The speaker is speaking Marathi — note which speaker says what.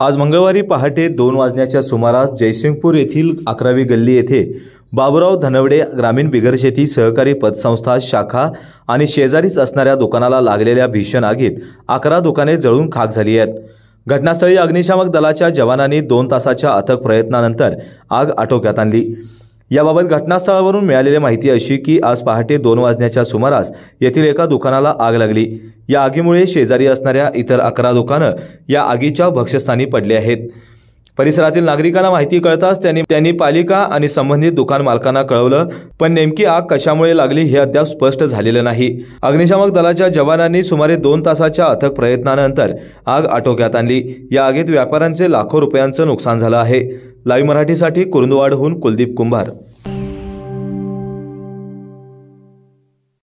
Speaker 1: आज मंगळवारी पहाटे दोन वाजण्याच्या सुमारास जयसिंगपूर येथील अकरावी गल्ली येथे बाबुराव धनवडे ग्रामीण बिगरशेती सहकारी पतसंस्था शाखा आणि शेजारीच असणाऱ्या दुकानाला लागलेल्या भीषण आगीत अकरा दुकाने जळून खाक झाली आहेत घटनास्थळी अग्निशामक दलाच्या जवानांनी दोन तासाच्या अथक प्रयत्नानंतर आग आटोक्यात आणली याबाबत घटनास्थळावरून मिळालेली माहिती अशी की आज पहाटे दोन वाजण्याच्या सुमारास येथील एका दुकानाला आग लागली या आगीमुळे शेजारी असणाऱ्या इतर अकरा दुकानं या आगीच्या भक्ष्यस्थानी पडले आहेत परिसरातील नागरिकांना माहिती कळताच त्यांनी त्यांनी पालिका आणि संबंधित दुकान मालकांना कळवलं पण नेमकी आग कशामुळे लागली हे अद्याप स्पष्ट झालेलं नाही अग्निशामक दलाच्या जवानांनी सुमारे दोन तासाच्या अथक प्रयत्नानंतर आग आटोक्यात आणली या आगीत व्यापाऱ्यांचे लाखो रुपयांचं नुकसान झालं आहे लाईव्ह मराठीसाठी कुरुंदवाडहून कुलदीप कुंभार